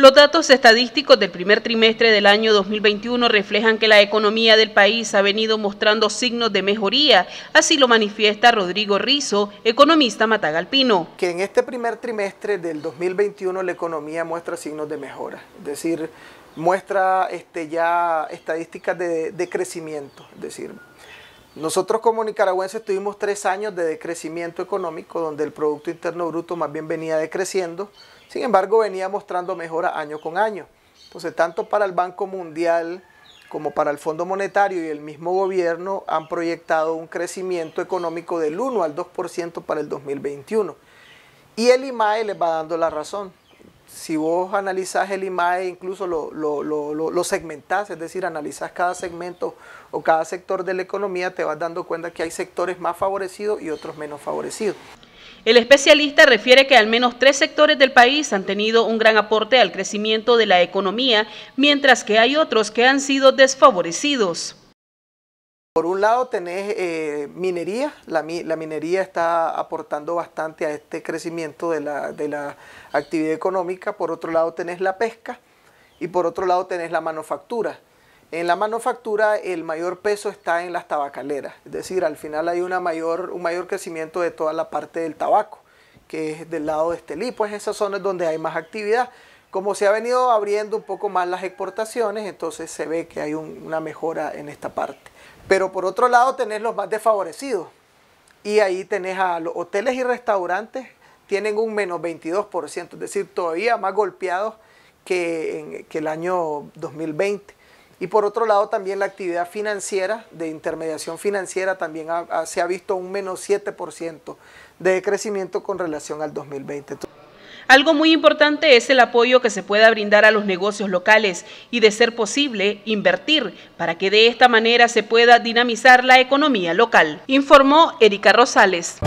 Los datos estadísticos del primer trimestre del año 2021 reflejan que la economía del país ha venido mostrando signos de mejoría, así lo manifiesta Rodrigo Rizo, economista matagalpino. Que en este primer trimestre del 2021 la economía muestra signos de mejora, es decir, muestra este, ya estadísticas de, de crecimiento, es decir, nosotros como nicaragüenses tuvimos tres años de decrecimiento económico, donde el Producto Interno Bruto más bien venía decreciendo, sin embargo venía mostrando mejora año con año. Entonces, tanto para el Banco Mundial como para el Fondo Monetario y el mismo gobierno han proyectado un crecimiento económico del 1 al 2% para el 2021. Y el IMAE les va dando la razón si vos analizás el IMAE, incluso lo, lo, segmentás, es decir, analizás cada segmento o cada sector de la economía, te vas dando cuenta que hay sectores más favorecidos y otros menos favorecidos. El especialista refiere que al menos tres sectores del país han tenido un gran aporte al crecimiento de la economía, mientras que hay otros que han sido desfavorecidos. Por un lado tenés eh, minería, la, minería está aportando bastante a este crecimiento de la, actividad económica, por otro lado tenés la pesca y por otro lado tenés la manufactura. En la manufactura el mayor peso está en las tabacaleras, es decir, al final hay una mayor, un mayor crecimiento de toda la parte del tabaco, que es del lado de Estelí, pues esas zonas donde hay más actividad. Como se ha venido abriendo un poco más las exportaciones, entonces se ve que hay una mejora en esta parte. Pero por otro lado tenés los más desfavorecidos. Y ahí tenés a los hoteles y restaurantes, tienen un menos 22%, es decir, todavía más golpeados que, el año 2020. Y por otro lado, también la actividad financiera, de intermediación financiera, también se ha visto un menos 7% de crecimiento con relación al 2020. Algo muy importante es el apoyo que se pueda brindar a los negocios locales y, de ser posible, invertir para que de esta manera se pueda dinamizar la economía local, informó Erika Rosales.